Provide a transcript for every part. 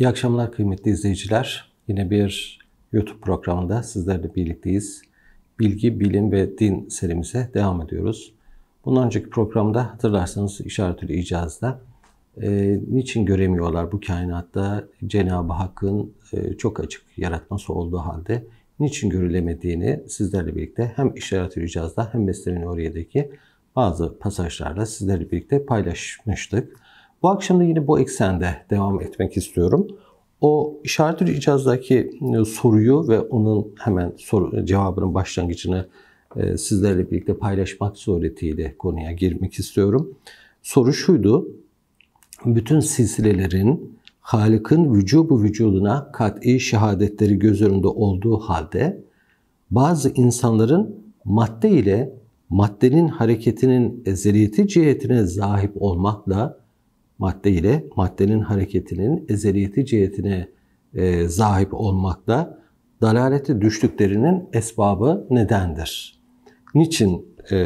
İyi akşamlar kıymetli izleyiciler. Yine bir YouTube programında sizlerle birlikteyiz. Bilgi, bilim ve din serimize devam ediyoruz. Bundan önceki programda hatırlarsanız işaretül icazda e, niçin göremiyorlar bu kainatta Cenab-ı Hakk'ın e, çok açık yaratması olduğu halde niçin görülemediğini sizlerle birlikte hem işaretül icazda hem Mesnevi Nuriye'deki bazı pasajlarla sizlerle birlikte paylaşmıştık. Bu akşam da yine bu eksende devam etmek istiyorum. O işaretül icazdaki e, soruyu ve onun hemen soru, e, cevabının başlangıcını e, sizlerle birlikte paylaşmak suretiyle konuya girmek istiyorum. Soru şuydu. Bütün silsilelerin Halık'ın vücubu vücuduna kat'i şehadetleri göz önünde olduğu halde bazı insanların madde ile maddenin hareketinin ezeliyeti cihetine zahip olmakla madde ile maddenin hareketinin ezeliyeti cihetine e, zahip olmakta dalalete düştüklerinin esbabı nedendir? Niçin e,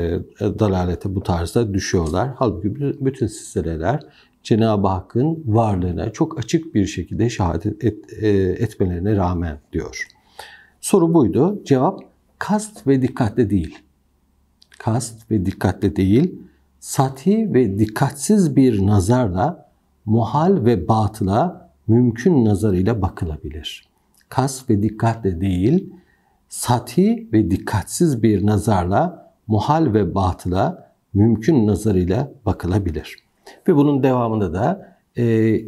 dalalete bu tarzda düşüyorlar? Halbuki bütün silsileler Cenab-ı Hakk'ın varlığına çok açık bir şekilde şehadet et, e, etmelerine rağmen diyor. Soru buydu. Cevap kast ve dikkatle değil. Kast ve dikkatle değil, Sati ve dikkatsiz bir nazarla muhal ve batıla mümkün nazarıyla bakılabilir. Kas ve dikkatle değil, sati ve dikkatsiz bir nazarla muhal ve batıla mümkün nazarıyla bakılabilir. Ve bunun devamında da e, e,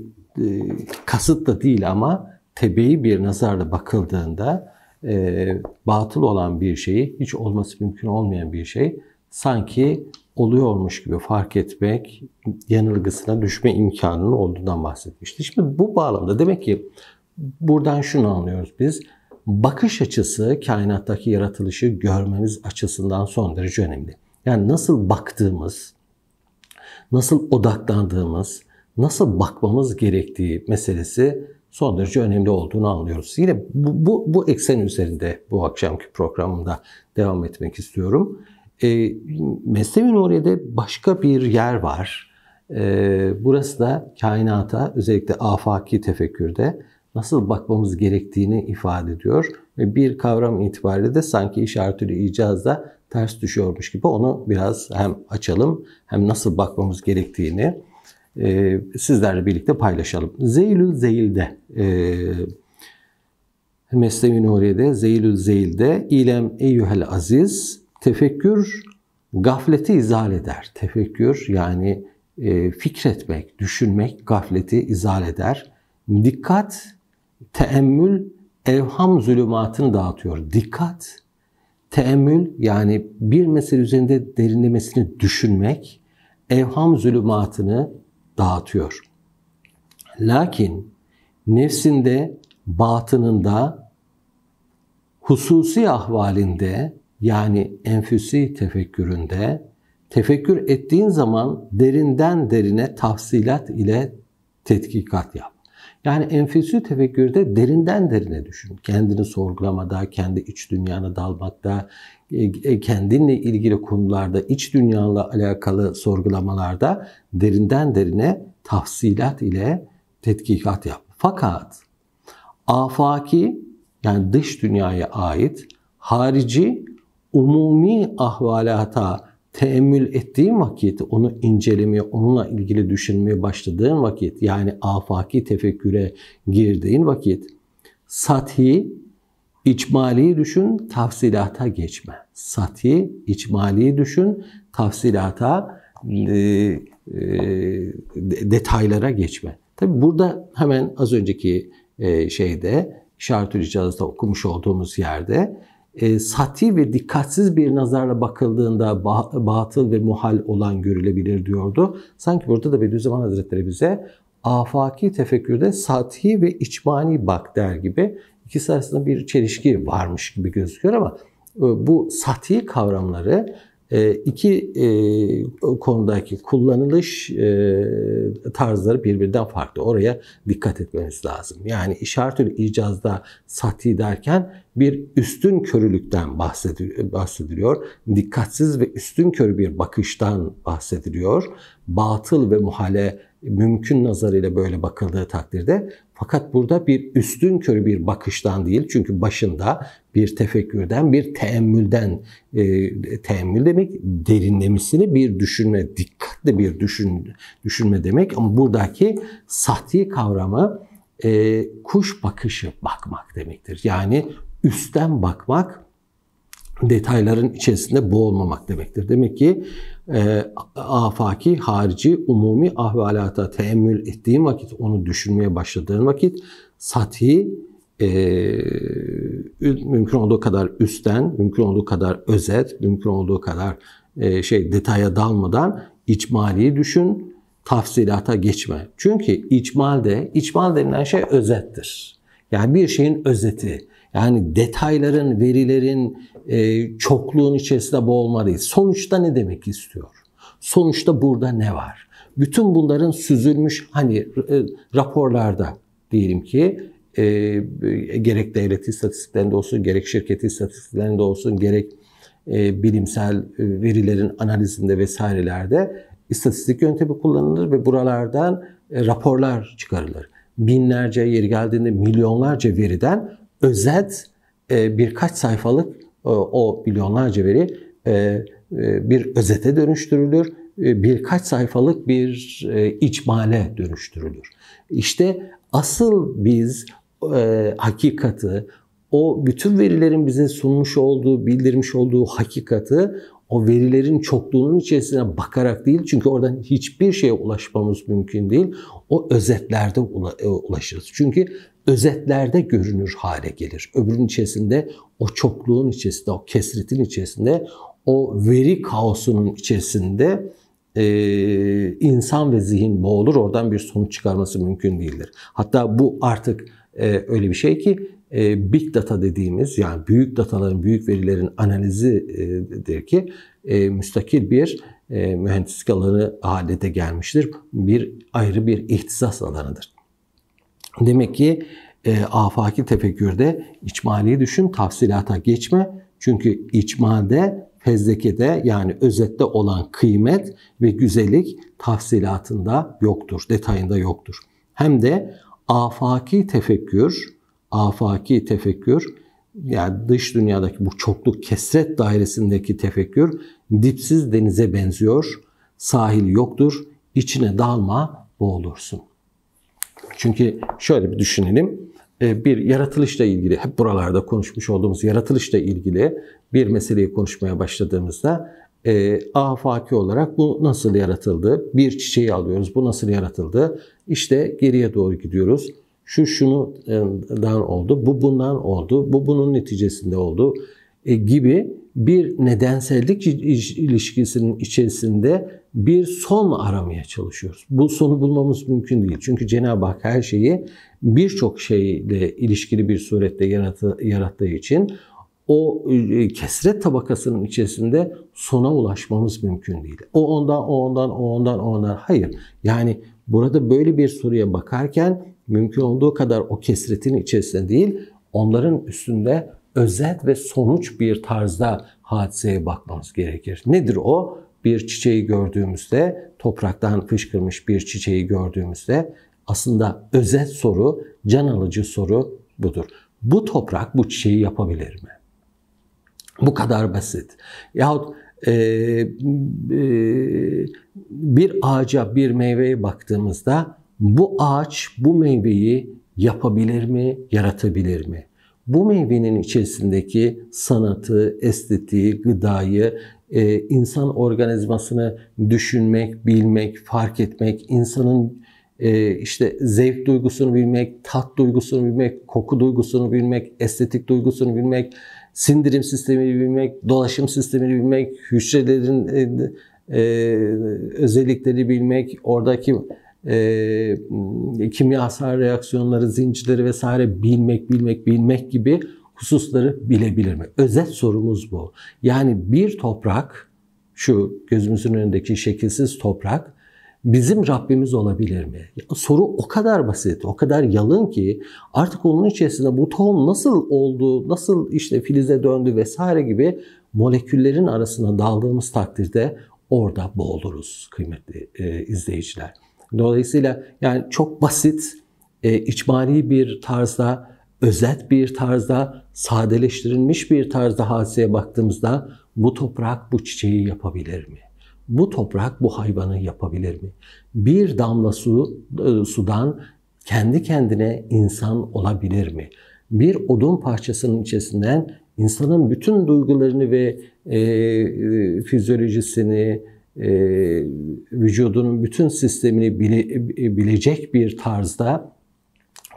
kasıtla değil ama tebeyi bir nazarla bakıldığında e, batıl olan bir şeyi, hiç olması mümkün olmayan bir şey sanki oluyormuş gibi fark etmek, yanılgısına düşme imkanının olduğundan bahsetmişti. Şimdi bu bağlamda demek ki buradan şunu anlıyoruz biz. Bakış açısı kainattaki yaratılışı görmemiz açısından son derece önemli. Yani nasıl baktığımız, nasıl odaklandığımız, nasıl bakmamız gerektiği meselesi son derece önemli olduğunu anlıyoruz. Yine bu, bu, bu eksen üzerinde bu akşamki programımda devam etmek istiyorum. E, ee, Mesnevi Nuriye'de başka bir yer var. E, burası da kainata özellikle afaki tefekkürde nasıl bakmamız gerektiğini ifade ediyor. Ve bir kavram itibariyle de sanki işaretli icazda ters düşüyormuş gibi onu biraz hem açalım hem nasıl bakmamız gerektiğini e, sizlerle birlikte paylaşalım. Zeylül Zeyl'de e, Mesnevi Nuriye'de Zeylül Zeyl'de İlem Eyyuhel Aziz Tefekkür gafleti izal eder. Tefekkür yani e, fikretmek, düşünmek gafleti izal eder. Dikkat, teemmül evham zulümatını dağıtıyor. Dikkat, teemmül yani bir mesele üzerinde derinlemesini düşünmek evham zulümatını dağıtıyor. Lakin nefsinde, batınında, hususi ahvalinde yani enfüsi tefekküründe tefekkür ettiğin zaman derinden derine tafsilat ile tetkikat yap. Yani enfüsü tefekkürde derinden derine düşün. Kendini sorgulamada, kendi iç dünyana dalmakta, e, e, kendinle ilgili konularda, iç dünyanla alakalı sorgulamalarda derinden derine tafsilat ile tetkikat yap. Fakat afaki yani dış dünyaya ait harici umumi ahvalata teemmül ettiğin vakit, onu incelemeye, onunla ilgili düşünmeye başladığın vakit, yani afaki tefekküre girdiğin vakit, sathi, icmali düşün, tafsilata geçme. Sathi, icmali düşün, tafsilata, e, e, detaylara geçme. Tabi burada hemen az önceki e, şeyde, Şartül İcaz'da okumuş olduğumuz yerde e, sati ve dikkatsiz bir nazarla bakıldığında batıl ve muhal olan görülebilir diyordu. Sanki burada da Bediüzzaman Hazretleri bize afaki tefekkürde sati ve içmani bak der gibi ikisi arasında bir çelişki varmış gibi gözüküyor ama e, bu sati kavramları ee, e, iki konudaki kullanılış e, tarzları birbirinden farklı. Oraya dikkat etmeniz lazım. Yani işaretül icazda sati derken bir üstün körülükten bahsediliyor. Dikkatsiz ve üstün körü bir bakıştan bahsediliyor. Batıl ve muhale mümkün nazarıyla böyle bakıldığı takdirde fakat burada bir üstün körü bir bakıştan değil çünkü başında bir tefekkürden bir teemmülden e, teemmül demek derinlemesini bir düşünme dikkatli bir düşün, düşünme demek ama buradaki sahti kavramı e, kuş bakışı bakmak demektir. Yani üstten bakmak detayların içerisinde boğulmamak demektir. Demek ki e, afaki, harici, umumi ahvalata teemmül ettiğin vakit, onu düşünmeye başladığın vakit sati e, mümkün olduğu kadar üstten, mümkün olduğu kadar özet, mümkün olduğu kadar e, şey detaya dalmadan içmaliyi düşün, tafsilata geçme. Çünkü içmalde, içmal denilen şey özettir. Yani bir şeyin özeti. Yani detayların, verilerin e, çokluğun içerisinde boğulma değil. Sonuçta ne demek istiyor? Sonuçta burada ne var? Bütün bunların süzülmüş hani e, raporlarda diyelim ki e, e, gerek devlet istatistiklerinde olsun, gerek şirket istatistiklerinde olsun, gerek e, bilimsel e, verilerin analizinde vesairelerde istatistik yöntemi kullanılır ve buralardan e, raporlar çıkarılır. Binlerce, yeri geldiğinde milyonlarca veriden özet e, birkaç sayfalık e, o milyonlarca veri e, bir özete dönüştürülür. birkaç sayfalık bir e, içmale dönüştürülür. İşte asıl biz e, hakikati, o bütün verilerin bize sunmuş olduğu, bildirmiş olduğu hakikati o verilerin çokluğunun içerisine bakarak değil çünkü oradan hiçbir şeye ulaşmamız mümkün değil. O özetlerde e, ulaşırız. Çünkü özetlerde görünür hale gelir. Öbürünün içerisinde o çokluğun içerisinde, o kesretin içerisinde, o veri kaosunun içerisinde e, insan ve zihin boğulur. Oradan bir sonuç çıkarması mümkün değildir. Hatta bu artık e, öyle bir şey ki e, big data dediğimiz yani büyük dataların, büyük verilerin analizi e, ki e, müstakil bir e, mühendislik alanı halete gelmiştir. Bir ayrı bir ihtisas alanıdır. Demek ki e, afaki tefekkürde içmaliyi düşün, tafsilata geçme. Çünkü içmalde, fezlekede yani özette olan kıymet ve güzellik tafsilatında yoktur, detayında yoktur. Hem de afaki tefekkür afaki tefekkür yani dış dünyadaki bu çokluk kesret dairesindeki tefekkür dipsiz denize benziyor. Sahil yoktur. İçine dalma boğulursun. Çünkü şöyle bir düşünelim. E, bir yaratılışla ilgili, hep buralarda konuşmuş olduğumuz yaratılışla ilgili bir meseleyi konuşmaya başladığımızda e, afaki olarak bu nasıl yaratıldı? Bir çiçeği alıyoruz, bu nasıl yaratıldı? İşte geriye doğru gidiyoruz şu şunundan e, oldu, bu bundan oldu, bu bunun neticesinde oldu e, gibi bir nedensellik ilişkisinin içerisinde bir son aramaya çalışıyoruz. Bu sonu bulmamız mümkün değil. Çünkü Cenab-ı Hak her şeyi birçok şeyle ilişkili bir surette yaratı, yarattığı için o e, kesret tabakasının içerisinde sona ulaşmamız mümkün değil. O ondan, o ondan, o ondan, o ondan. Hayır. Yani burada böyle bir soruya bakarken mümkün olduğu kadar o kesretin içerisinde değil, onların üstünde özet ve sonuç bir tarzda hadiseye bakmamız gerekir. Nedir o? Bir çiçeği gördüğümüzde, topraktan fışkırmış bir çiçeği gördüğümüzde aslında özet soru, can alıcı soru budur. Bu toprak bu çiçeği yapabilir mi? Bu kadar basit. Yahut e, e, bir ağaca, bir meyveye baktığımızda bu ağaç bu meyveyi yapabilir mi, yaratabilir mi? Bu meyvenin içerisindeki sanatı, estetiği, gıdayı, e, insan organizmasını düşünmek, bilmek, fark etmek, insanın e, işte zevk duygusunu bilmek, tat duygusunu bilmek, koku duygusunu bilmek, estetik duygusunu bilmek, sindirim sistemini bilmek, dolaşım sistemini bilmek, hücrelerin e, e, özellikleri bilmek, oradaki e, kimyasal reaksiyonları, zincirleri vesaire bilmek, bilmek, bilmek gibi hususları bilebilir mi? Özet sorumuz bu. Yani bir toprak, şu gözümüzün önündeki şekilsiz toprak, bizim Rabbimiz olabilir mi? Soru o kadar basit, o kadar yalın ki artık onun içerisinde bu tohum nasıl oldu, nasıl işte filize döndü vesaire gibi moleküllerin arasına daldığımız takdirde orada boğuluruz kıymetli e, izleyiciler. Dolayısıyla yani çok basit, e, içmari bir tarzda, özet bir tarzda, sadeleştirilmiş bir tarzda hadiseye baktığımızda bu toprak bu çiçeği yapabilir mi? Bu toprak bu hayvanı yapabilir mi? Bir damla su e, sudan kendi kendine insan olabilir mi? Bir odun parçasının içerisinden insanın bütün duygularını ve e, e, fizyolojisini, e, vücudunun bütün sistemini bile, bilecek bir tarzda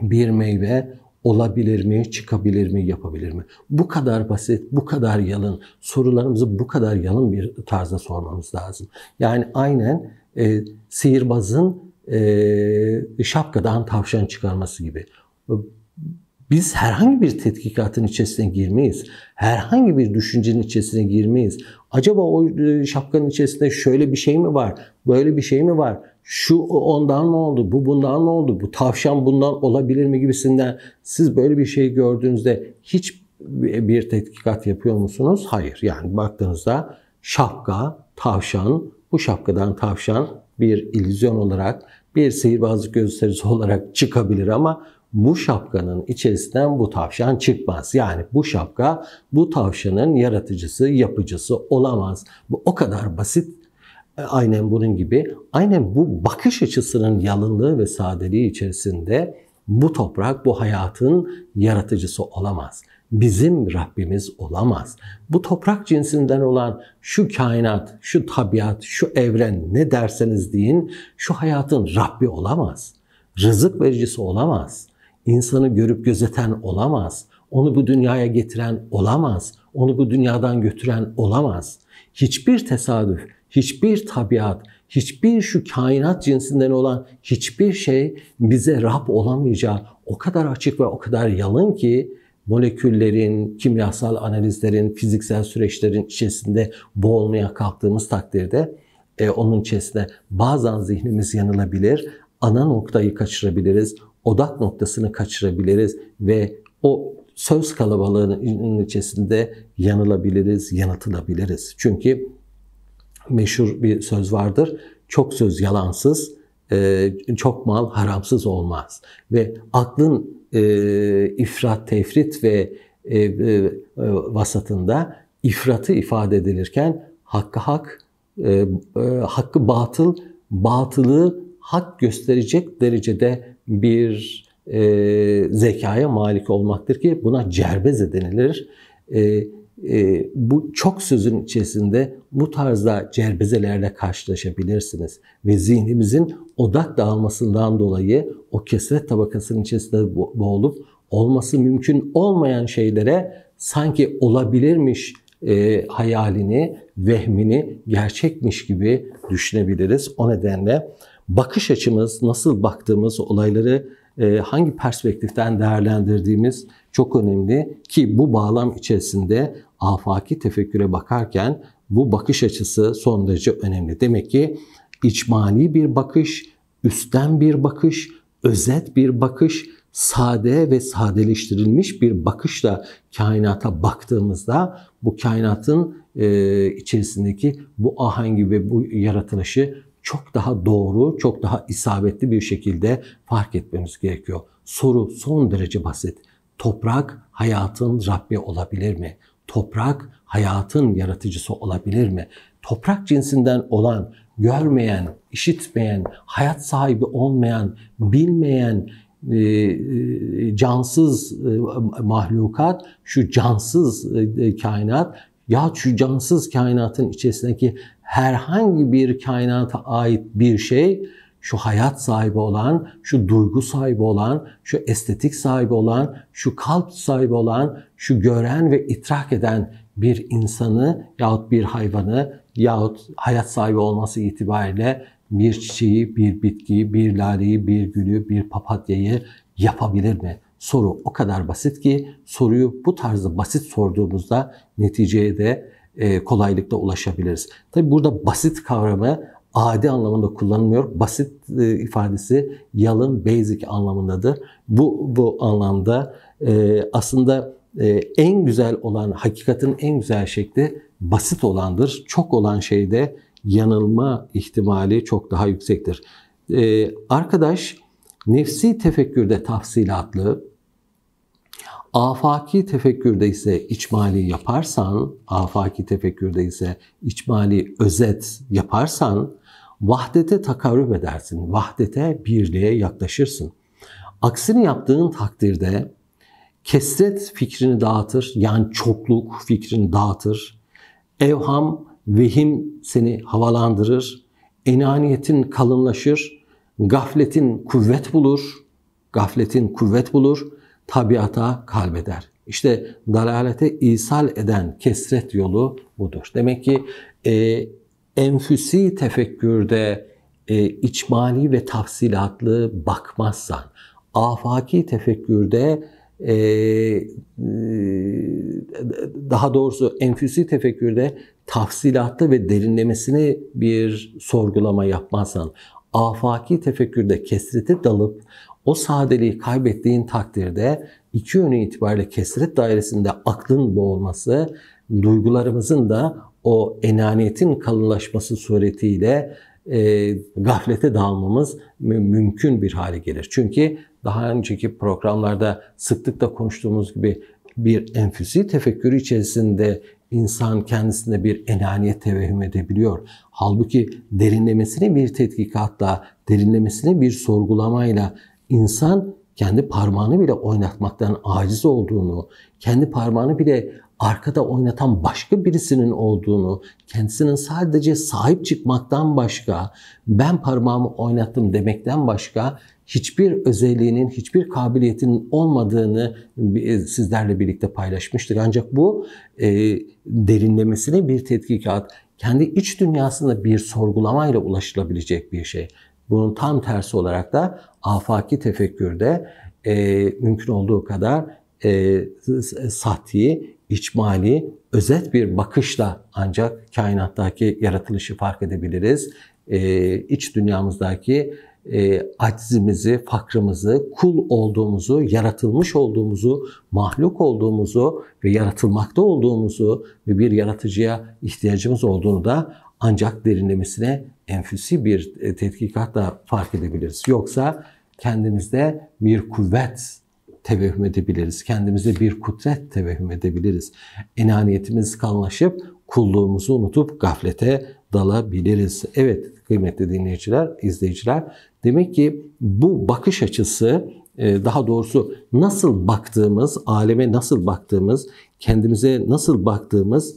bir meyve olabilir mi, çıkabilir mi, yapabilir mi? Bu kadar basit, bu kadar yalın, sorularımızı bu kadar yalın bir tarzda sormamız lazım. Yani aynen e, sihirbazın e, şapkadan tavşan çıkarması gibi. Biz herhangi bir tetkikatın içerisine girmeyiz. Herhangi bir düşüncenin içerisine girmeyiz. Acaba o e, şapkanın içerisinde şöyle bir şey mi var? Böyle bir şey mi var? Şu ondan mı oldu? Bu bundan mı oldu? Bu tavşan bundan olabilir mi gibisinden siz böyle bir şey gördüğünüzde hiç bir tetkikat yapıyor musunuz? Hayır. Yani baktığınızda şapka, tavşan, bu şapkadan tavşan bir illüzyon olarak, bir sihirbazlık gösterisi olarak çıkabilir ama bu şapkanın içerisinden bu tavşan çıkmaz. Yani bu şapka bu tavşanın yaratıcısı, yapıcısı olamaz. Bu o kadar basit e, aynen bunun gibi. Aynen bu bakış açısının yalınlığı ve sadeliği içerisinde bu toprak bu hayatın yaratıcısı olamaz. Bizim Rabbimiz olamaz. Bu toprak cinsinden olan şu kainat, şu tabiat, şu evren ne derseniz deyin şu hayatın Rabbi olamaz. Rızık vericisi olamaz insanı görüp gözeten olamaz. Onu bu dünyaya getiren olamaz. Onu bu dünyadan götüren olamaz. Hiçbir tesadüf, hiçbir tabiat, hiçbir şu kainat cinsinden olan hiçbir şey bize Rab olamayacağı o kadar açık ve o kadar yalın ki moleküllerin, kimyasal analizlerin, fiziksel süreçlerin içerisinde boğulmaya kalktığımız takdirde e, onun içerisinde bazen zihnimiz yanılabilir, ana noktayı kaçırabiliriz, odak noktasını kaçırabiliriz ve o söz kalabalığının içerisinde yanılabiliriz, yanıtılabiliriz. Çünkü meşhur bir söz vardır. Çok söz yalansız, e, çok mal haramsız olmaz. Ve aklın e, ifrat, tefrit ve e, vasatında ifratı ifade edilirken hakkı hak, hakkı batıl, batılı hak gösterecek derecede bir e, zekaya malik olmaktır ki buna cerbeze denilir. E, e, bu çok sözün içerisinde bu tarzda cerbezelerle karşılaşabilirsiniz. Ve zihnimizin odak dağılmasından dolayı o kesret tabakasının içerisinde boğulup olması mümkün olmayan şeylere sanki olabilirmiş e, hayalini, vehmini gerçekmiş gibi düşünebiliriz. O nedenle bakış açımız, nasıl baktığımız olayları e, hangi perspektiften değerlendirdiğimiz çok önemli ki bu bağlam içerisinde afaki tefekküre bakarken bu bakış açısı son derece önemli. Demek ki içmani bir bakış, üstten bir bakış, özet bir bakış, sade ve sadeleştirilmiş bir bakışla kainata baktığımızda bu kainatın e, içerisindeki bu ahengi ve bu yaratılışı çok daha doğru, çok daha isabetli bir şekilde fark etmemiz gerekiyor. Soru son derece basit. Toprak hayatın Rabbi olabilir mi? Toprak hayatın yaratıcısı olabilir mi? Toprak cinsinden olan, görmeyen, işitmeyen, hayat sahibi olmayan, bilmeyen, e, e, cansız e, mahlukat, şu cansız kainat ya şu cansız kainatın içerisindeki herhangi bir kainata ait bir şey şu hayat sahibi olan, şu duygu sahibi olan, şu estetik sahibi olan, şu kalp sahibi olan, şu gören ve itrak eden bir insanı yahut bir hayvanı yahut hayat sahibi olması itibariyle bir çiçeği, bir bitkiyi, bir laleyi, bir gülü, bir papatyayı yapabilir mi? soru o kadar basit ki soruyu bu tarzda basit sorduğumuzda neticeye de e, kolaylıkla ulaşabiliriz. Tabi burada basit kavramı adi anlamında kullanılmıyor. Basit e, ifadesi yalın, basic anlamındadır. Bu, bu anlamda e, aslında e, en güzel olan, hakikatin en güzel şekli basit olandır. Çok olan şeyde yanılma ihtimali çok daha yüksektir. E, arkadaş nefsi tefekkürde tafsilatlı, Afaki tefekkürde ise içmali yaparsan, afaki tefekkürde ise içmali özet yaparsan vahdete takarrub edersin. Vahdete, birliğe yaklaşırsın. Aksini yaptığın takdirde kesret fikrini dağıtır. Yani çokluk fikrini dağıtır. Evham, vehim seni havalandırır. Enaniyetin kalınlaşır. Gafletin kuvvet bulur. Gafletin kuvvet bulur tabiata kalbeder. İşte dalalete isal eden kesret yolu budur. Demek ki e, enfüsi tefekkürde e, içmali ve tafsilatlı bakmazsan, afaki tefekkürde e, e daha doğrusu enfüsi tefekkürde tafsilatlı ve derinlemesine bir sorgulama yapmazsan, afaki tefekkürde kesreti dalıp o sadeliği kaybettiğin takdirde iki yönü itibariyle kesret dairesinde aklın boğulması, duygularımızın da o enaniyetin kalınlaşması suretiyle e, gaflete dalmamız mü- mümkün bir hale gelir. Çünkü daha önceki programlarda sıklıkla konuştuğumuz gibi bir enfüsi tefekkürü içerisinde insan kendisinde bir enaniyet tevehüm edebiliyor. Halbuki derinlemesine bir tetkikatla, derinlemesine bir sorgulamayla insan kendi parmağını bile oynatmaktan aciz olduğunu, kendi parmağını bile arkada oynatan başka birisinin olduğunu, kendisinin sadece sahip çıkmaktan başka, ben parmağımı oynattım demekten başka hiçbir özelliğinin, hiçbir kabiliyetinin olmadığını e, sizlerle birlikte paylaşmıştık. Ancak bu e, derinlemesine bir tetkikat, kendi iç dünyasında bir sorgulamayla ulaşılabilecek bir şey. Bunun tam tersi olarak da afaki tefekkürde e, mümkün olduğu kadar e, sahtiyi, içmali, özet bir bakışla ancak kainattaki yaratılışı fark edebiliriz. E, iç dünyamızdaki e, aczimizi, fakrımızı, kul olduğumuzu, yaratılmış olduğumuzu, mahluk olduğumuzu ve yaratılmakta olduğumuzu ve bir yaratıcıya ihtiyacımız olduğunu da ancak derinlemesine enfüsi bir e, tetkikatla fark edebiliriz. Yoksa kendimizde bir kuvvet tevehüm edebiliriz. Kendimize bir kudret tevehüm edebiliriz. Enaniyetimiz kanlaşıp kulluğumuzu unutup gaflete dalabiliriz. Evet, kıymetli dinleyiciler, izleyiciler. Demek ki bu bakış açısı e, daha doğrusu nasıl baktığımız, aleme nasıl baktığımız, kendimize nasıl baktığımız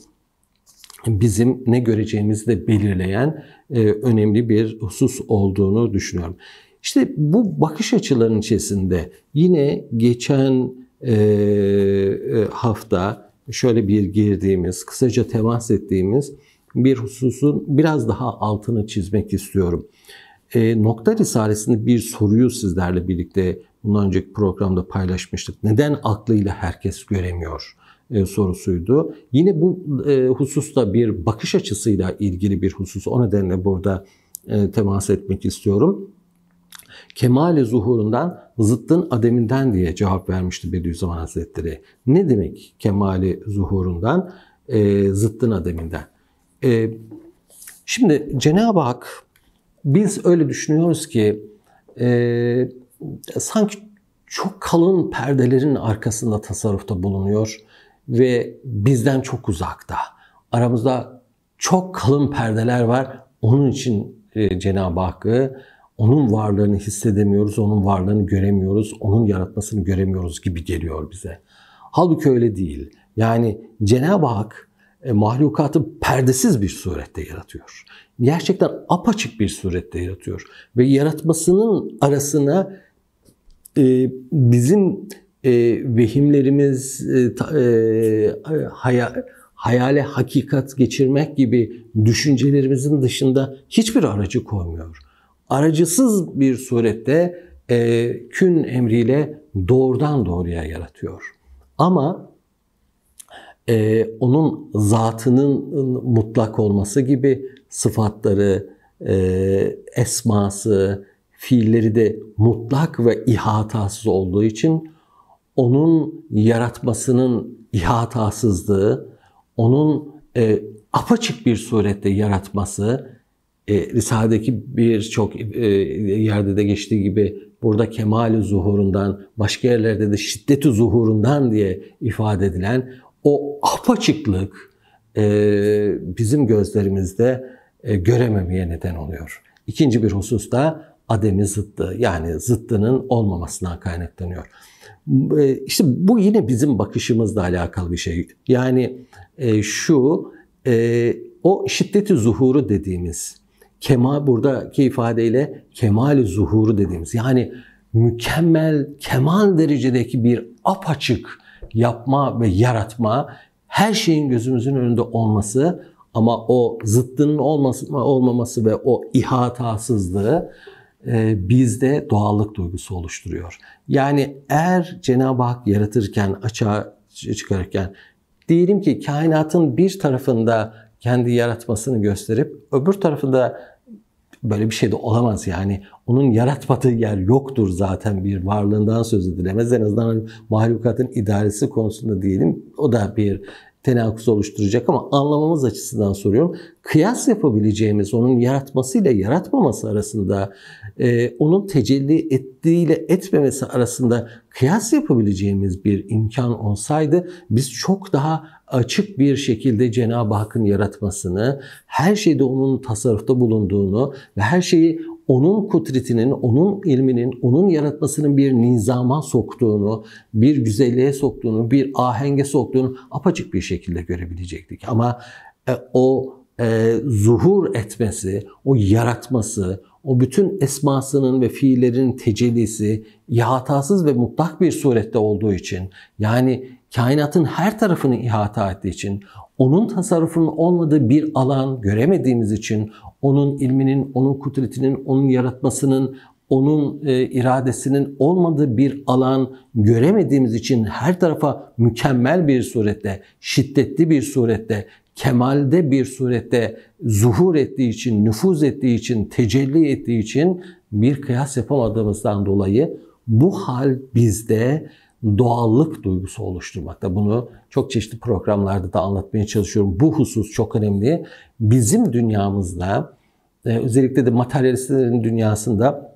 bizim ne göreceğimizi de belirleyen e, önemli bir husus olduğunu düşünüyorum. İşte bu bakış açılarının içerisinde yine geçen e, hafta şöyle bir girdiğimiz, kısaca temas ettiğimiz bir hususun biraz daha altını çizmek istiyorum. E, nokta Risalesi'nde bir soruyu sizlerle birlikte bundan önceki programda paylaşmıştık. Neden aklıyla herkes göremiyor? E, sorusuydu. Yine bu e, hususta bir bakış açısıyla ilgili bir husus. O nedenle burada e, temas etmek istiyorum. Kemali zuhurundan zıttın ademinden diye cevap vermişti Bediüzzaman Hazretleri. Ne demek kemali zuhurundan e, zıttın ademinden? E, şimdi Cenab-ı Hak biz öyle düşünüyoruz ki e, sanki çok kalın perdelerin arkasında tasarrufta bulunuyor ve bizden çok uzakta. Aramızda çok kalın perdeler var. Onun için e, Cenab-ı Hakk'ı onun varlığını hissedemiyoruz, onun varlığını göremiyoruz, onun yaratmasını göremiyoruz gibi geliyor bize. Halbuki öyle değil. Yani Cenab-ı Hak e, mahlukatı perdesiz bir surette yaratıyor. Gerçekten apaçık bir surette yaratıyor. Ve yaratmasının arasına e, bizim e, vehimlerimiz, e, hayale hakikat geçirmek gibi düşüncelerimizin dışında hiçbir aracı koymuyor. Aracısız bir surette kün emriyle doğrudan doğruya yaratıyor. Ama e, onun zatının mutlak olması gibi sıfatları, e, esması, fiilleri de mutlak ve ihatasız olduğu için onun yaratmasının ihatasızlığı, onun e, apaçık bir surette yaratması, e, Risale'deki birçok e, yerde de geçtiği gibi burada kemal zuhurundan, başka yerlerde de şiddet zuhurundan diye ifade edilen o apaçıklık e, bizim gözlerimizde e, görememeye neden oluyor. İkinci bir husus da ademi zıttı yani zıttının olmamasından kaynaklanıyor. E, işte bu yine bizim bakışımızla alakalı bir şey. Yani e, şu e, o şiddeti zuhuru dediğimiz kemal buradaki ifadeyle kemal zuhuru dediğimiz yani mükemmel kemal derecedeki bir apaçık yapma ve yaratma her şeyin gözümüzün önünde olması ama o zıttının olması, olmaması ve o ihatasızlığı e, bizde doğallık duygusu oluşturuyor. Yani eğer Cenab-ı Hak yaratırken, açığa çıkarırken diyelim ki kainatın bir tarafında kendi yaratmasını gösterip öbür tarafında Böyle bir şey de olamaz yani. Onun yaratmadığı yer yoktur zaten bir varlığından söz edilemez. En azından mahlukatın idaresi konusunda diyelim o da bir tenakuz oluşturacak ama anlamamız açısından soruyorum. Kıyas yapabileceğimiz onun yaratmasıyla yaratmaması arasında, e, onun tecelli ettiğiyle etmemesi arasında kıyas yapabileceğimiz bir imkan olsaydı biz çok daha açık bir şekilde Cenab-ı Hakk'ın yaratmasını, her şeyde onun tasarrufta bulunduğunu ve her şeyi onun kudretinin, onun ilminin, onun yaratmasının bir nizama soktuğunu, bir güzelliğe soktuğunu, bir ahenge soktuğunu apaçık bir şekilde görebilecektik. Ama e, o e, zuhur etmesi, o yaratması, o bütün esmasının ve fiillerin tecellisi ihatasız ve mutlak bir surette olduğu için yani kainatın her tarafını ihata ettiği için onun tasarrufunun olmadığı bir alan göremediğimiz için onun ilminin, onun kudretinin, onun yaratmasının, onun e, iradesinin olmadığı bir alan göremediğimiz için her tarafa mükemmel bir surette, şiddetli bir surette, kemalde bir surette zuhur ettiği için, nüfuz ettiği için, tecelli ettiği için bir kıyas yapamadığımızdan dolayı bu hal bizde doğallık duygusu oluşturmakta. Bunu çok çeşitli programlarda da anlatmaya çalışıyorum. Bu husus çok önemli. Bizim dünyamızda e, özellikle de materyalistlerin dünyasında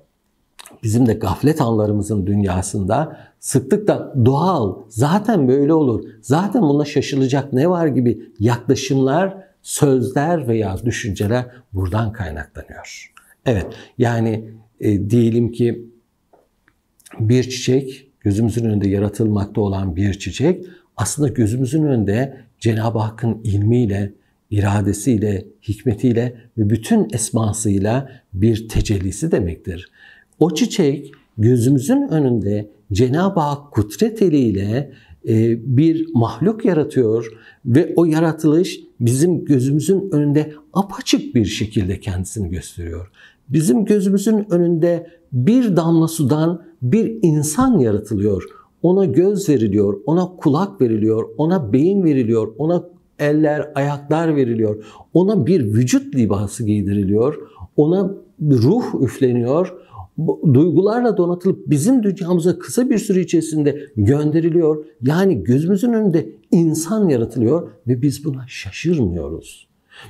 bizim de gaflet anlarımızın dünyasında sıklıkla doğal, zaten böyle olur, zaten buna şaşılacak ne var gibi yaklaşımlar, sözler veya düşünceler buradan kaynaklanıyor. Evet, yani e, diyelim ki bir çiçek gözümüzün önünde yaratılmakta olan bir çiçek aslında gözümüzün önünde Cenab-ı Hakk'ın ilmiyle, iradesiyle, hikmetiyle ve bütün esmasıyla bir tecellisi demektir. O çiçek gözümüzün önünde Cenab-ı Hak kudret eliyle e, bir mahluk yaratıyor ve o yaratılış bizim gözümüzün önünde apaçık bir şekilde kendisini gösteriyor. Bizim gözümüzün önünde bir damla sudan bir insan yaratılıyor. Ona göz veriliyor, ona kulak veriliyor, ona beyin veriliyor, ona eller, ayaklar veriliyor. Ona bir vücut libası giydiriliyor. Ona ruh üfleniyor. Duygularla donatılıp bizim dünyamıza kısa bir süre içerisinde gönderiliyor. Yani gözümüzün önünde insan yaratılıyor ve biz buna şaşırmıyoruz.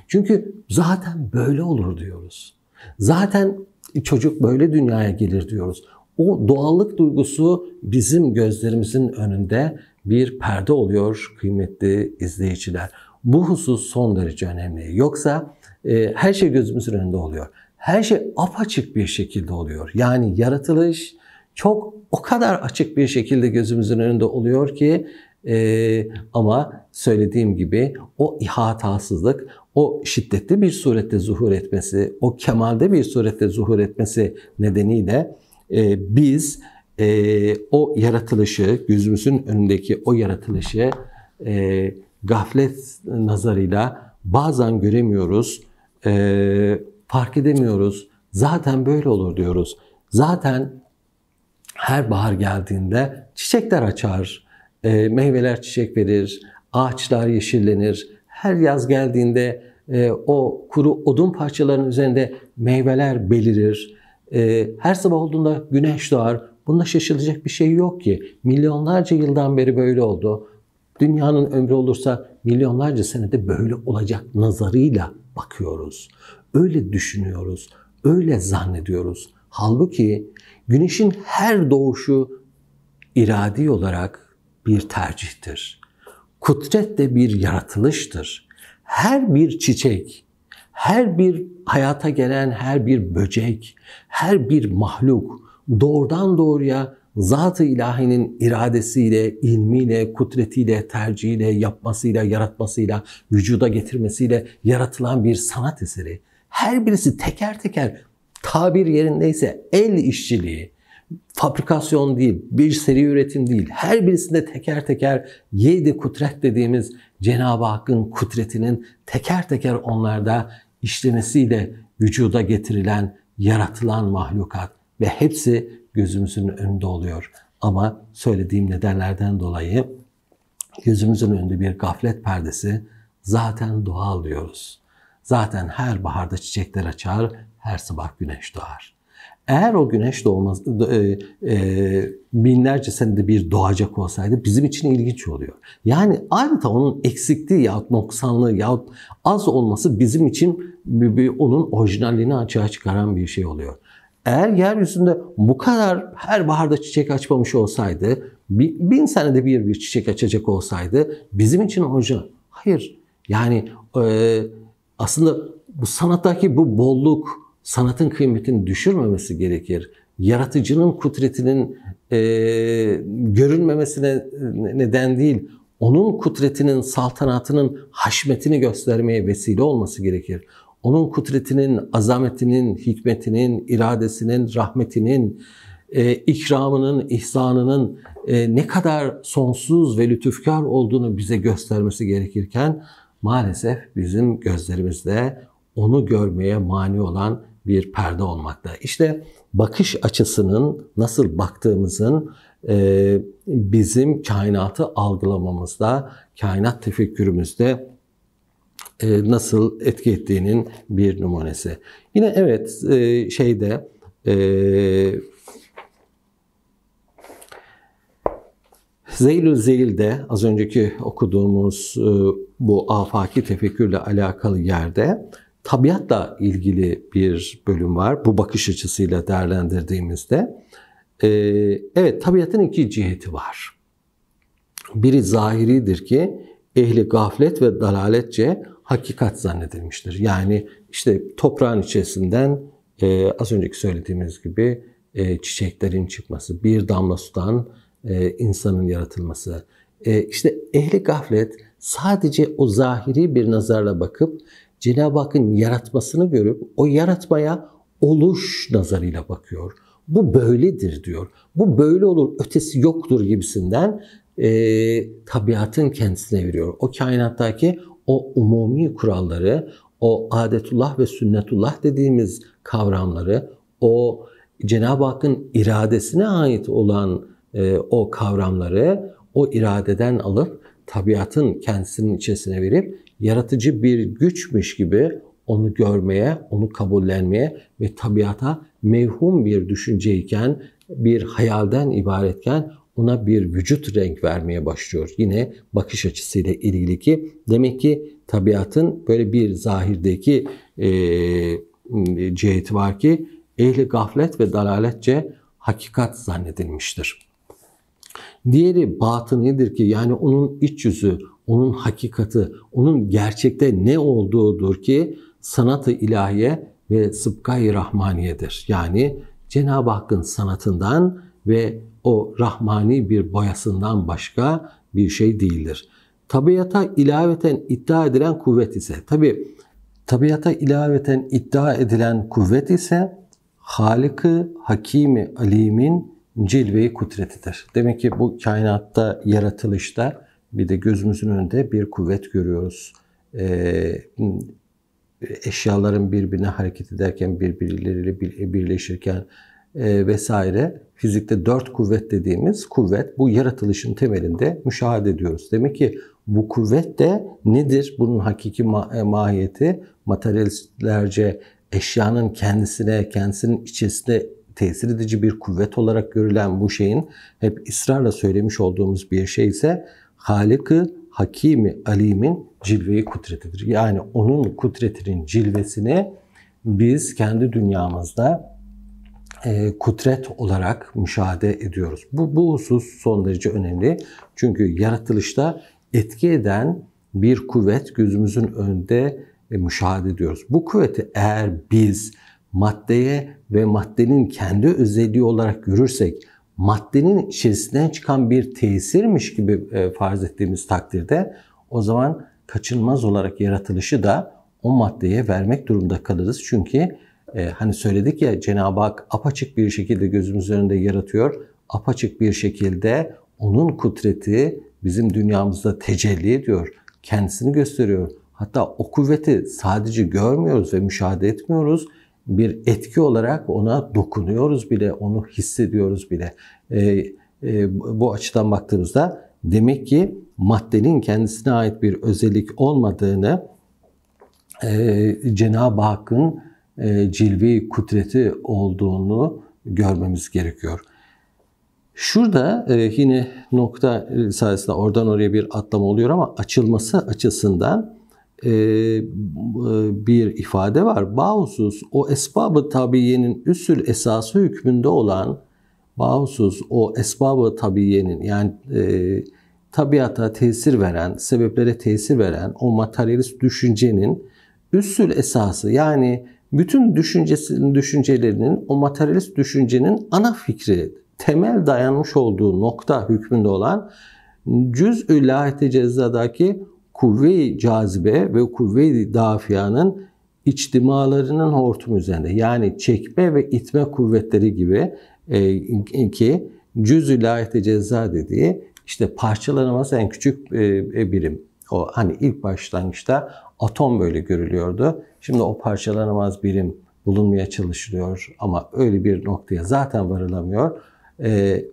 Çünkü zaten böyle olur diyoruz. Zaten çocuk böyle dünyaya gelir diyoruz. O doğallık duygusu bizim gözlerimizin önünde bir perde oluyor kıymetli izleyiciler. Bu husus son derece önemli. Yoksa e, her şey gözümüzün önünde oluyor. Her şey apaçık bir şekilde oluyor. Yani yaratılış çok o kadar açık bir şekilde gözümüzün önünde oluyor ki e, ama söylediğim gibi o ihatasızlık, o şiddetli bir surette zuhur etmesi, o kemalde bir surette zuhur etmesi nedeniyle e, biz e, o yaratılışı, gözümüzün önündeki o yaratılışı e, gaflet nazarıyla bazen göremiyoruz, e, fark edemiyoruz. Zaten böyle olur diyoruz. Zaten her bahar geldiğinde çiçekler açar, e, meyveler çiçek verir, ağaçlar yeşillenir. Her yaz geldiğinde e, o kuru odun parçalarının üzerinde meyveler belirir. E, her sabah olduğunda güneş doğar. Bunda şaşılacak bir şey yok ki. Milyonlarca yıldan beri böyle oldu. Dünyanın ömrü olursa milyonlarca senede böyle olacak nazarıyla bakıyoruz. Öyle düşünüyoruz. Öyle zannediyoruz. Halbuki güneşin her doğuşu iradi olarak bir tercihtir. Kudret de bir yaratılıştır. Her bir çiçek her bir hayata gelen her bir böcek, her bir mahluk doğrudan doğruya zat-ı ilahinin iradesiyle, ilmiyle, kudretiyle, tercihiyle, yapmasıyla, yaratmasıyla, vücuda getirmesiyle yaratılan bir sanat eseri. Her birisi teker teker tabir yerindeyse el işçiliği, fabrikasyon değil, bir seri üretim değil. Her birisinde teker teker yedi kudret dediğimiz Cenab-ı Hakk'ın kudretinin teker teker onlarda işlemesiyle vücuda getirilen, yaratılan mahlukat ve hepsi gözümüzün önünde oluyor. Ama söylediğim nedenlerden dolayı gözümüzün önünde bir gaflet perdesi zaten doğal diyoruz. Zaten her baharda çiçekler açar, her sabah güneş doğar. Eğer o güneş doğmaz, e, e, e, binlerce senede bir doğacak olsaydı bizim için ilginç oluyor. Yani adeta onun eksikliği yahut noksanlığı yahut az olması bizim için onun orijinalliğini açığa çıkaran bir şey oluyor. Eğer yeryüzünde bu kadar her baharda çiçek açmamış olsaydı, bin senede bir bir çiçek açacak olsaydı bizim için orijinal. Hayır. Yani aslında bu sanattaki bu bolluk, sanatın kıymetini düşürmemesi gerekir. Yaratıcının kudretinin e, görünmemesine e, neden değil, onun kudretinin, saltanatının haşmetini göstermeye vesile olması gerekir. Onun kudretinin, azametinin, hikmetinin, iradesinin, rahmetinin, e, ikramının, ihsanının e, ne kadar sonsuz ve lütufkar olduğunu bize göstermesi gerekirken maalesef bizim gözlerimizde onu görmeye mani olan bir perde olmakta. İşte bakış açısının nasıl baktığımızın e, bizim kainatı algılamamızda, kainat tefekkürümüzde e, nasıl etki ettiğinin bir numunesi. Yine evet e, şeyde e, Zeylül Zeyl'de az önceki okuduğumuz e, bu afaki tefekkürle alakalı yerde tabiatla ilgili bir bölüm var bu bakış açısıyla değerlendirdiğimizde. E, evet tabiatın iki ciheti var. Biri zahiridir ki ehli gaflet ve dalaletçe hakikat zannedilmiştir. Yani işte toprağın içerisinden e, az önceki söylediğimiz gibi e, çiçeklerin çıkması, bir damla sudan e, insanın yaratılması. E, işte ehli gaflet sadece o zahiri bir nazarla bakıp Cenab-ı Hakk'ın yaratmasını görüp o yaratmaya oluş nazarıyla bakıyor. Bu böyledir diyor. Bu böyle olur, ötesi yoktur gibisinden e, tabiatın kendisine veriyor. O kainattaki o umumi kuralları, o adetullah ve sünnetullah dediğimiz kavramları, o Cenab-ı Hakk'ın iradesine ait olan e, o kavramları o iradeden alıp tabiatın kendisinin içerisine verip yaratıcı bir güçmüş gibi onu görmeye, onu kabullenmeye ve tabiata mevhum bir düşünceyken, bir hayalden ibaretken ona bir vücut renk vermeye başlıyor. Yine bakış açısıyla ilgili ki demek ki tabiatın böyle bir zahirdeki e, ciheti var ki ehli gaflet ve dalaletçe hakikat zannedilmiştir. Diğeri nedir ki yani onun iç yüzü, onun hakikati, onun gerçekte ne olduğudur ki sanatı ilahiye ve sıbkayı rahmaniyedir. Yani Cenab-ı Hakk'ın sanatından ve o rahmani bir boyasından başka bir şey değildir. Tabiata ilaveten iddia edilen kuvvet ise, tabi tabiata ilaveten iddia edilen kuvvet ise Halık'ı, Hakimi, Alim'in cilve-i kudretidir. Demek ki bu kainatta, yaratılışta bir de gözümüzün önünde bir kuvvet görüyoruz. Ee, eşyaların birbirine hareket ederken, birbirleriyle birleşirken e, vesaire fizikte dört kuvvet dediğimiz kuvvet bu yaratılışın temelinde müşahede ediyoruz. Demek ki bu kuvvet de nedir? Bunun hakiki ma- e, mahiyeti materyalistlerce eşyanın kendisine, kendisinin içerisinde tesir edici bir kuvvet olarak görülen bu şeyin hep ısrarla söylemiş olduğumuz bir şey ise Halık'ı Hakimi Alim'in cilveyi kutretidir. Yani onun kudretinin cilvesini biz kendi dünyamızda e, kudret olarak müşahede ediyoruz. Bu, bu husus son derece önemli. Çünkü yaratılışta etki eden bir kuvvet gözümüzün önünde e, müşahede ediyoruz. Bu kuvveti eğer biz maddeye ve maddenin kendi özelliği olarak görürsek, maddenin içerisinden çıkan bir tesirmiş gibi e, farz ettiğimiz takdirde o zaman kaçınılmaz olarak yaratılışı da o maddeye vermek durumunda kalırız. Çünkü e, hani söyledik ya Cenab-ı Hak apaçık bir şekilde gözümüz önünde yaratıyor. Apaçık bir şekilde onun kudreti bizim dünyamızda tecelli ediyor. Kendisini gösteriyor. Hatta o kuvveti sadece görmüyoruz ve müşahede etmiyoruz bir etki olarak ona dokunuyoruz bile, onu hissediyoruz bile. E, e, bu açıdan baktığımızda demek ki maddenin kendisine ait bir özellik olmadığını e, Cenab-ı Hakk'ın e, cilvi kudreti olduğunu görmemiz gerekiyor. Şurada e, yine nokta sayesinde oradan oraya bir atlama oluyor ama açılması açısından e, e, bir ifade var. Bağusuz o esbabı tabiyenin üsül esası hükmünde olan bağusuz o esbabı tabiyenin yani e, tabiata tesir veren, sebeplere tesir veren o materyalist düşüncenin üsül esası yani bütün düşüncesinin düşüncelerinin o materyalist düşüncenin ana fikri, temel dayanmış olduğu nokta hükmünde olan cüz-ü lahite cezadaki kuvve-i cazibe ve kuvve-i dafiyanın içtimalarının hortum üzerinde yani çekme ve itme kuvvetleri gibi e, ki cüz-ü layete ceza dediği işte parçalanamaz en küçük e, e, birim. O hani ilk başlangıçta atom böyle görülüyordu. Şimdi o parçalanamaz birim bulunmaya çalışılıyor ama öyle bir noktaya zaten varılamıyor. E, e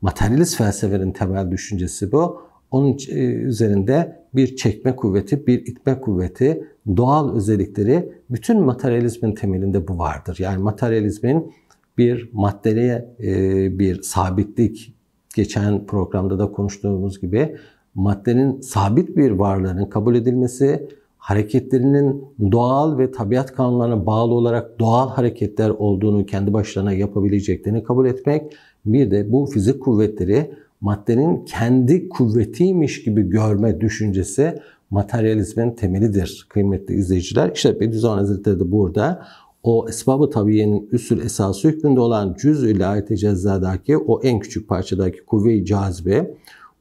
materyalist felsefenin temel düşüncesi bu. Onun e, üzerinde bir çekme kuvveti, bir itme kuvveti, doğal özellikleri bütün materyalizmin temelinde bu vardır. Yani materyalizmin bir maddeye e, bir sabitlik, geçen programda da konuştuğumuz gibi maddenin sabit bir varlığının kabul edilmesi, hareketlerinin doğal ve tabiat kanunlarına bağlı olarak doğal hareketler olduğunu kendi başlarına yapabileceklerini kabul etmek, bir de bu fizik kuvvetleri maddenin kendi kuvvetiymiş gibi görme düşüncesi materyalizmin temelidir kıymetli izleyiciler. İşte Bediüzzaman Hazretleri de burada o esbabı tabiyenin üsül esası hükmünde olan cüz ile ayet-i o en küçük parçadaki kuvve-i cazibe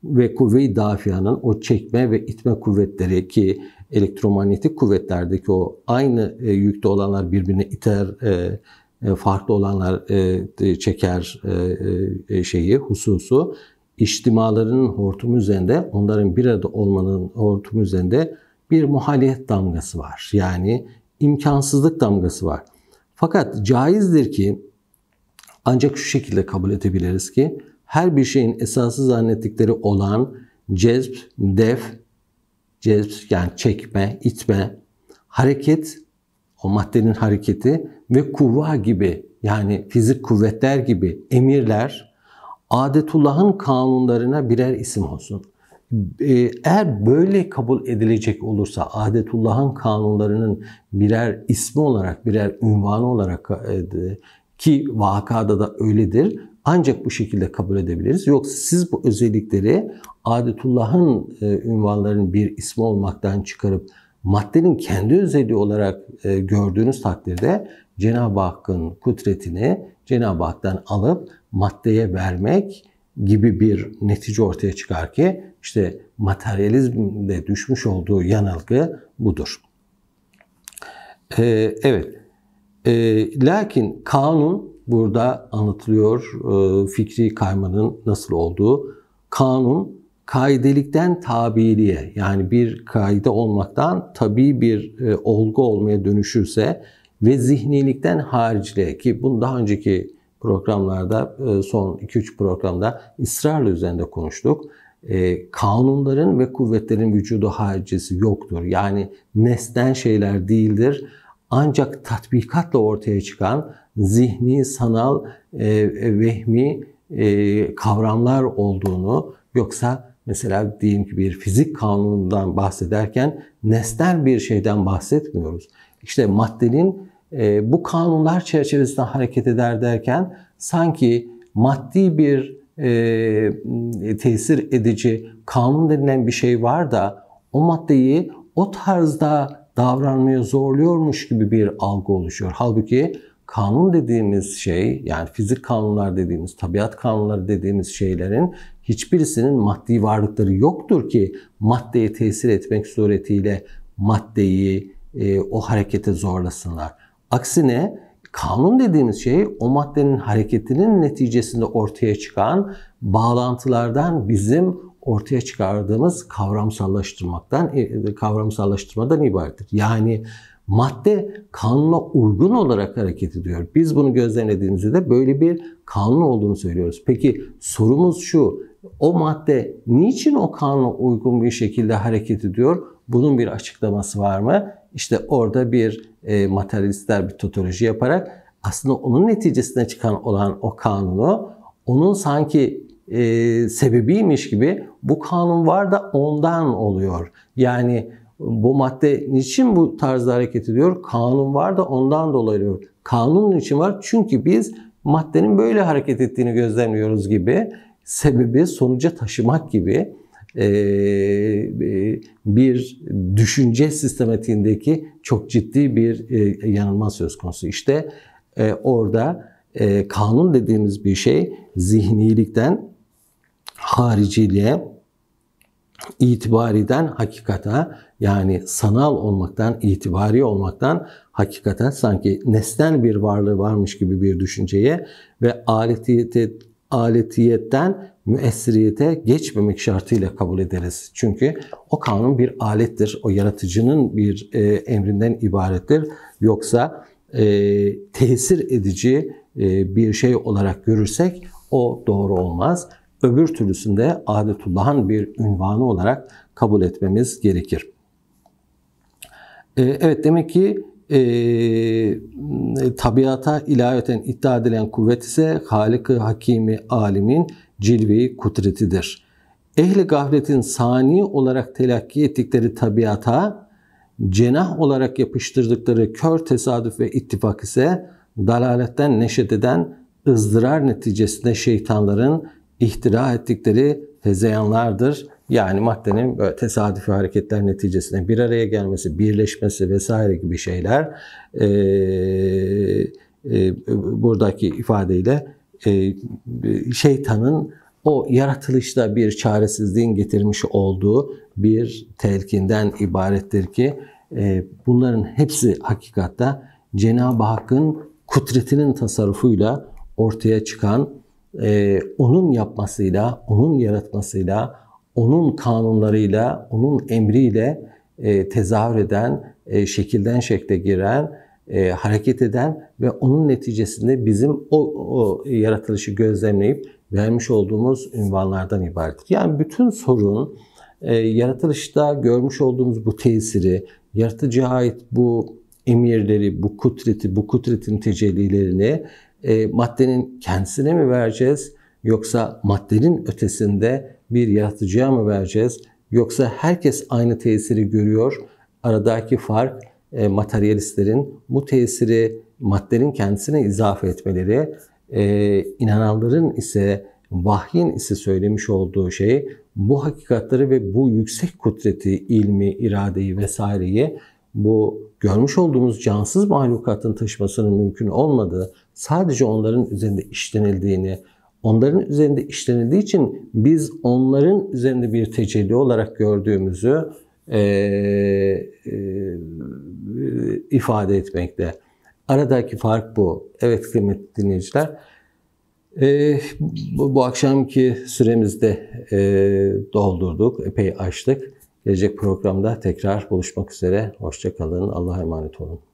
ve kuvve-i dafiyanın o çekme ve itme kuvvetleri ki elektromanyetik kuvvetlerdeki o aynı e, yükte olanlar birbirine iter, e, e, farklı olanlar çeker şeyi, hususu içtimalarının hortumu üzerinde, onların bir arada olmanın hortumu üzerinde bir muhalefet damgası var. Yani imkansızlık damgası var. Fakat caizdir ki ancak şu şekilde kabul edebiliriz ki her bir şeyin esası zannettikleri olan cezb, def, cezb yani çekme, itme, hareket, o maddenin hareketi ve kuvva gibi yani fizik kuvvetler gibi emirler adetullahın kanunlarına birer isim olsun. Ee, eğer böyle kabul edilecek olursa adetullahın kanunlarının birer ismi olarak, birer ünvanı olarak e, ki vakada da öyledir. Ancak bu şekilde kabul edebiliriz. Yoksa siz bu özellikleri adetullahın e, ünvanlarının bir ismi olmaktan çıkarıp maddenin kendi özelliği olarak e, gördüğünüz takdirde Cenab-ı Hakk'ın kudretini Cenab-ı Hak'tan alıp maddeye vermek gibi bir netice ortaya çıkar ki işte materyalizmde düşmüş olduğu yanılgı budur. Ee, evet. Ee, lakin kanun burada anlatılıyor e, fikri kaymanın nasıl olduğu. Kanun kaidelikten tabiliğe yani bir kaide olmaktan tabi bir e, olgu olmaya dönüşürse ve zihnilikten hariciliğe ki bunu daha önceki programlarda e, son 2-3 programda ısrarla üzerinde konuştuk. E, kanunların ve kuvvetlerin vücudu haricisi yoktur. Yani nesnen şeyler değildir. Ancak tatbikatla ortaya çıkan zihni, sanal, e, vehmi kavramlar olduğunu yoksa mesela diyelim ki bir fizik kanunundan bahsederken nesnel bir şeyden bahsetmiyoruz. İşte maddenin e, bu kanunlar çerçevesinde hareket eder derken sanki maddi bir e, tesir edici kanun denilen bir şey var da o maddeyi o tarzda davranmaya zorluyormuş gibi bir algı oluşuyor. Halbuki kanun dediğimiz şey yani fizik kanunlar dediğimiz, tabiat kanunları dediğimiz şeylerin hiçbirisinin maddi varlıkları yoktur ki maddeye tesir etmek suretiyle maddeyi e, o harekete zorlasınlar. Aksine kanun dediğimiz şey o maddenin hareketinin neticesinde ortaya çıkan bağlantılardan bizim ortaya çıkardığımız kavramsallaştırmaktan e, e, kavramsallaştırmadan ibarettir. Yani madde kanuna uygun olarak hareket ediyor. Biz bunu gözlemlediğimizde de böyle bir kanun olduğunu söylüyoruz. Peki sorumuz şu. O madde niçin o kanuna uygun bir şekilde hareket ediyor? Bunun bir açıklaması var mı? işte orada bir e, materyalistler bir totoloji yaparak aslında onun neticesine çıkan olan o kanunu onun sanki e, sebebiymiş gibi bu kanun var da ondan oluyor. Yani bu madde niçin bu tarzda hareket ediyor? Kanun var da ondan dolayı oluyor. Kanun için var çünkü biz maddenin böyle hareket ettiğini gözlemliyoruz gibi sebebi sonuca taşımak gibi ee, e, bir düşünce sistematiğindeki çok ciddi bir e, yanılma söz konusu. İşte e, orada kanun dediğimiz bir şey zihnilikten hariciliğe, itibariden hakikata yani sanal olmaktan, itibari olmaktan hakikate sanki nesnel bir varlığı varmış gibi bir düşünceye ve aletiyete, aletiyetten müessiriyete geçmemek şartıyla kabul ederiz. Çünkü o kanun bir alettir. O yaratıcının bir e, emrinden ibarettir. Yoksa e, tesir edici e, bir şey olarak görürsek o doğru olmaz. Öbür türlüsünde adetullah'ın bir ünvanı olarak kabul etmemiz gerekir. E, evet demek ki e, tabiata ilaveten iddia edilen kuvvet ise Halık-ı Hakimi Alimin cilveyi kutretidir. Ehli gafletin sani olarak telakki ettikleri tabiata, cenah olarak yapıştırdıkları kör tesadüf ve ittifak ise dalaletten neşet eden ızdırar neticesinde şeytanların ihtira ettikleri fezeyanlardır. Yani maddenin böyle tesadüfi hareketler neticesinde bir araya gelmesi, birleşmesi vesaire gibi şeyler e, e, buradaki ifadeyle e, şeytanın o yaratılışta bir çaresizliğin getirmiş olduğu bir telkinden ibarettir ki e, bunların hepsi hakikatta Cenab-ı Hakk'ın kudretinin tasarrufuyla ortaya çıkan, e, onun yapmasıyla, onun yaratmasıyla, onun kanunlarıyla, onun emriyle tezahür eden, şekilden şekle giren e, hareket eden ve onun neticesinde bizim o, o yaratılışı gözlemleyip vermiş olduğumuz ünvanlardan ibaret. Yani bütün sorun e, yaratılışta görmüş olduğumuz bu tesiri, yaratıcıya ait bu emirleri, bu kudreti, bu kudretin tecellilerini e, maddenin kendisine mi vereceğiz yoksa maddenin ötesinde bir yaratıcıya mı vereceğiz yoksa herkes aynı tesiri görüyor aradaki fark e, materyalistlerin bu tesiri maddenin kendisine izafe etmeleri, e, inananların ise vahyin ise söylemiş olduğu şey bu hakikatları ve bu yüksek kudreti, ilmi, iradeyi vesaireyi bu görmüş olduğumuz cansız mahlukatın taşımasının mümkün olmadığı, sadece onların üzerinde işlenildiğini, onların üzerinde işlenildiği için biz onların üzerinde bir tecelli olarak gördüğümüzü e, e, ifade etmekte. Aradaki fark bu. Evet kıymetli dinleyiciler. E, bu, bu akşamki süremizde e, doldurduk, epey açtık. Gelecek programda tekrar buluşmak üzere. Hoşçakalın, Allah'a emanet olun.